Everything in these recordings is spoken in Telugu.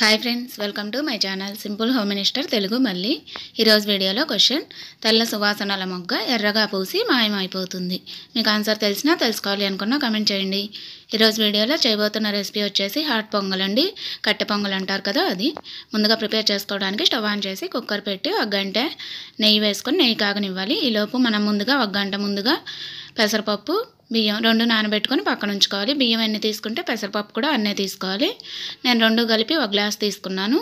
hi friends welcome to my channel simple home minister Telugu మళ్ళీ ఈరోజు వీడియోలో క్వశ్చన్ తెల్ల సువాసనల మొగ్గ ఎర్రగా పూసి మాయమైపోతుంది మీకు ఆన్సర్ తెలిసినా తెలుసుకోవాలి అనుకున్నా కమెంట్ చేయండి ఈరోజు వీడియోలో చేయబోతున్న రెసిపీ వచ్చేసి హాట్ పొంగల్ అండి కట్టె పొంగల్ అంటారు కదా అది ముందుగా ప్రిపేర్ చేసుకోవడానికి స్టవ్ ఆన్ చేసి కుక్కర్ పెట్టి ఒక గంట నెయ్యి వేసుకొని నెయ్యి కాగనివ్వాలి ఈలోపు మనం ముందుగా ఒక గంట ముందుగా పెసరపప్పు బియ్యం రెండు నానబెట్టుకొని పక్కన ఉంచుకోవాలి బియ్యం ఎన్ని తీసుకుంటే పెసరపప్పు కూడా అన్నీ తీసుకోవాలి నేను రెండు కలిపి ఒక గ్లాస్ తీసుకున్నాను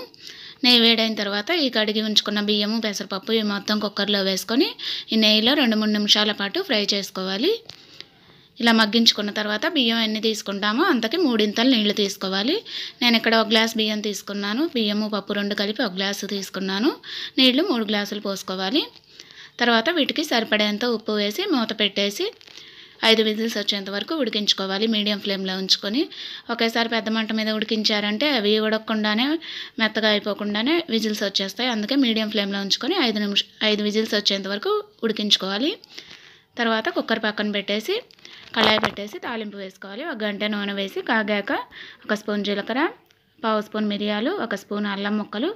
నెయ్యి వేడైన తర్వాత ఈ కడిగి ఉంచుకున్న బియ్యము పెసరపప్పు ఇవి మొత్తం కుక్కర్లో వేసుకొని ఈ నెయ్యిలో రెండు మూడు నిమిషాల పాటు ఫ్రై చేసుకోవాలి ఇలా మగ్గించుకున్న తర్వాత బియ్యం ఎన్ని తీసుకుంటామో అంతకి మూడింతలు నీళ్లు తీసుకోవాలి నేను ఇక్కడ ఒక గ్లాస్ బియ్యం తీసుకున్నాను బియ్యము పప్పు రెండు కలిపి ఒక గ్లాసు తీసుకున్నాను నీళ్లు మూడు గ్లాసులు పోసుకోవాలి తర్వాత వీటికి సరిపడేంత ఉప్పు వేసి మూత పెట్టేసి ఐదు విజిల్స్ వచ్చేంత వరకు ఉడికించుకోవాలి మీడియం ఫ్లేమ్లో ఉంచుకొని ఒకేసారి పెద్ద మంట మీద ఉడికించారంటే అవి ఉడకకుండానే మెత్తగా అయిపోకుండానే విజిల్స్ వచ్చేస్తాయి అందుకే మీడియం ఫ్లేమ్లో ఉంచుకొని ఐదు నిమిష ఐదు విజిల్స్ వచ్చేంత వరకు ఉడికించుకోవాలి తర్వాత కుక్కర్ పక్కన పెట్టేసి కళాయి పెట్టేసి తాలింపు వేసుకోవాలి ఒక గంట నూనె వేసి కాగాక ఒక స్పూన్ జీలకర్ర పావు స్పూన్ మిరియాలు ఒక స్పూన్ అల్లం ముక్కలు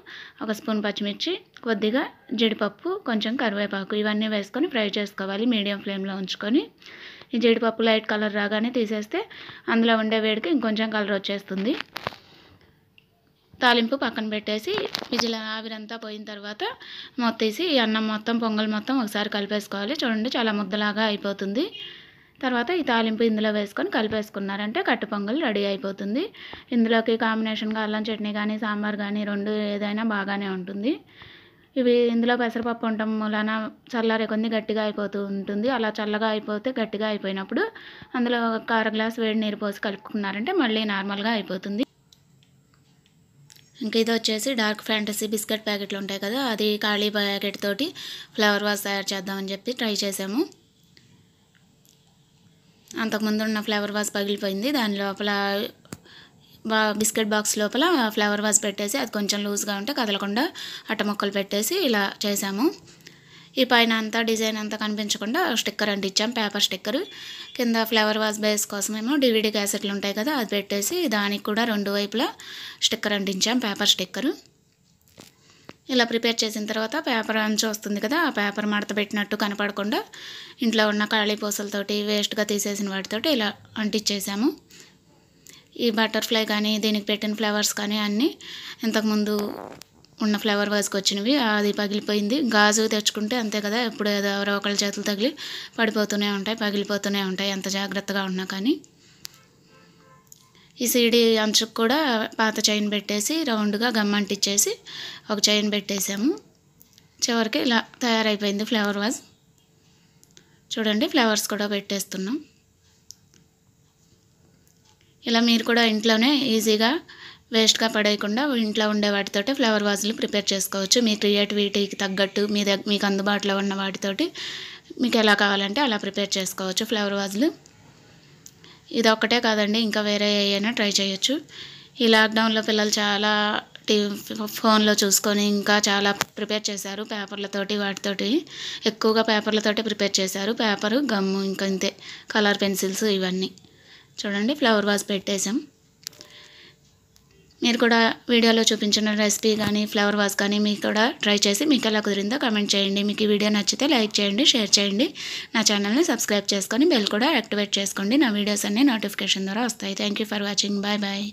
ఒక స్పూన్ పచ్చిమిర్చి కొద్దిగా జీడిపప్పు కొంచెం కరివేపాకు ఇవన్నీ వేసుకొని ఫ్రై చేసుకోవాలి మీడియం ఫ్లేమ్లో ఉంచుకొని ఈ జీడిపప్పు లైట్ కలర్ రాగానే తీసేస్తే అందులో ఉండే వేడికి ఇంకొంచెం కలర్ వచ్చేస్తుంది తాలింపు పక్కన పెట్టేసి విజిల ఆవిరంతా పోయిన తర్వాత మొత్తేసి ఈ అన్నం మొత్తం పొంగల్ మొత్తం ఒకసారి కలిపేసుకోవాలి చూడండి చాలా ముద్దలాగా అయిపోతుంది తర్వాత ఈ తాలింపు ఇందులో వేసుకొని కలిపేసుకున్నారంటే కట్టు పొంగల్ రెడీ అయిపోతుంది ఇందులోకి కాంబినేషన్గా అల్లం చట్నీ కానీ సాంబార్ కానీ రెండు ఏదైనా బాగానే ఉంటుంది ఇవి ఇందులో పెసరపప్పు ఉండటం మూలాన చల్లారే కొన్ని గట్టిగా అయిపోతూ ఉంటుంది అలా చల్లగా అయిపోతే గట్టిగా అయిపోయినప్పుడు అందులో ఒక అర గ్లాస్ వేడి నీరు పోసి కలుపుకున్నారంటే మళ్ళీ నార్మల్గా అయిపోతుంది ఇంకా ఇది వచ్చేసి డార్క్ ఫ్యాంటసీ బిస్కెట్ ప్యాకెట్లు ఉంటాయి కదా అది ఖాళీ ప్యాకెట్ తోటి ఫ్లవర్ వాస్ తయారు చేద్దామని చెప్పి ట్రై చేసాము అంతకుముందు ఉన్న ఫ్లవర్ వాస్ పగిలిపోయింది దాని లోపల బా బిస్కెట్ బాక్స్ లోపల ఫ్లవర్ వాజ్ పెట్టేసి అది కొంచెం లూజ్గా ఉంటే కదలకుండా అట్ట మొక్కలు పెట్టేసి ఇలా చేసాము ఈ పైన అంతా డిజైన్ అంతా కనిపించకుండా స్టిక్కర్ అంటించాం పేపర్ స్టిక్కర్ కింద ఫ్లవర్ వాజ్ బేస్ ఏమో డివిడి క్యాసెట్లు ఉంటాయి కదా అది పెట్టేసి దానికి కూడా రెండు వైపులా స్టిక్కర్ అంటించాం పేపర్ స్టిక్కర్ ఇలా ప్రిపేర్ చేసిన తర్వాత పేపర్ అంచు వస్తుంది కదా ఆ పేపర్ మడత పెట్టినట్టు కనపడకుండా ఇంట్లో ఉన్న ఖాళీ పూసలతోటి వేస్ట్గా తీసేసిన వాటితోటి ఇలా అంటించేసాము ఈ బటర్ఫ్లై కానీ దీనికి పెట్టిన ఫ్లవర్స్ కానీ అన్నీ ఇంతకుముందు ఉన్న ఫ్లవర్ వాజ్కి వచ్చినవి అది పగిలిపోయింది గాజు తెచ్చుకుంటే అంతే కదా ఎప్పుడు ఏదో ఎవరో ఒకళ్ళ చేతులు తగిలి పడిపోతూనే ఉంటాయి పగిలిపోతూనే ఉంటాయి ఎంత జాగ్రత్తగా ఉన్నా కానీ ఈ సీడీ అంచుకు కూడా పాత చైన్ పెట్టేసి రౌండ్గా గమ్మంటిచ్చేసి ఒక చైన్ పెట్టేసాము చివరికి ఇలా తయారైపోయింది ఫ్లవర్ వాజ్ చూడండి ఫ్లవర్స్ కూడా పెట్టేస్తున్నాం ఇలా మీరు కూడా ఇంట్లోనే ఈజీగా వేస్ట్గా పడేయకుండా ఇంట్లో ఉండే వాటితోటి ఫ్లవర్ వాజులు ప్రిపేర్ చేసుకోవచ్చు మీ క్రియేటివిటీకి తగ్గట్టు మీ దగ్గర మీకు అందుబాటులో ఉన్న వాటితోటి మీకు ఎలా కావాలంటే అలా ప్రిపేర్ చేసుకోవచ్చు ఫ్లవర్ వాజులు ఇది ఒక్కటే కాదండి ఇంకా వేరే ఏమైనా ట్రై చేయొచ్చు ఈ లాక్డౌన్లో పిల్లలు చాలా ఫోన్లో చూసుకొని ఇంకా చాలా ప్రిపేర్ చేశారు పేపర్లతోటి వాటితోటి ఎక్కువగా పేపర్లతోటి ప్రిపేర్ చేశారు పేపరు గమ్ము ఇంకా ఇంతే కలర్ పెన్సిల్స్ ఇవన్నీ చూడండి ఫ్లవర్ వాజ్ పెట్టేసాం మీరు కూడా వీడియోలో చూపించిన రెసిపీ కానీ ఫ్లవర్ వాస్ కానీ మీకు కూడా ట్రై చేసి మీకు ఎలా కుదిరిందో కమెంట్ చేయండి మీకు ఈ వీడియో నచ్చితే లైక్ చేయండి షేర్ చేయండి నా ఛానల్ని సబ్స్క్రైబ్ చేసుకొని బెల్ కూడా యాక్టివేట్ చేసుకోండి నా వీడియోస్ అన్నీ నోటిఫికేషన్ ద్వారా వస్తాయి thank for watching bye bye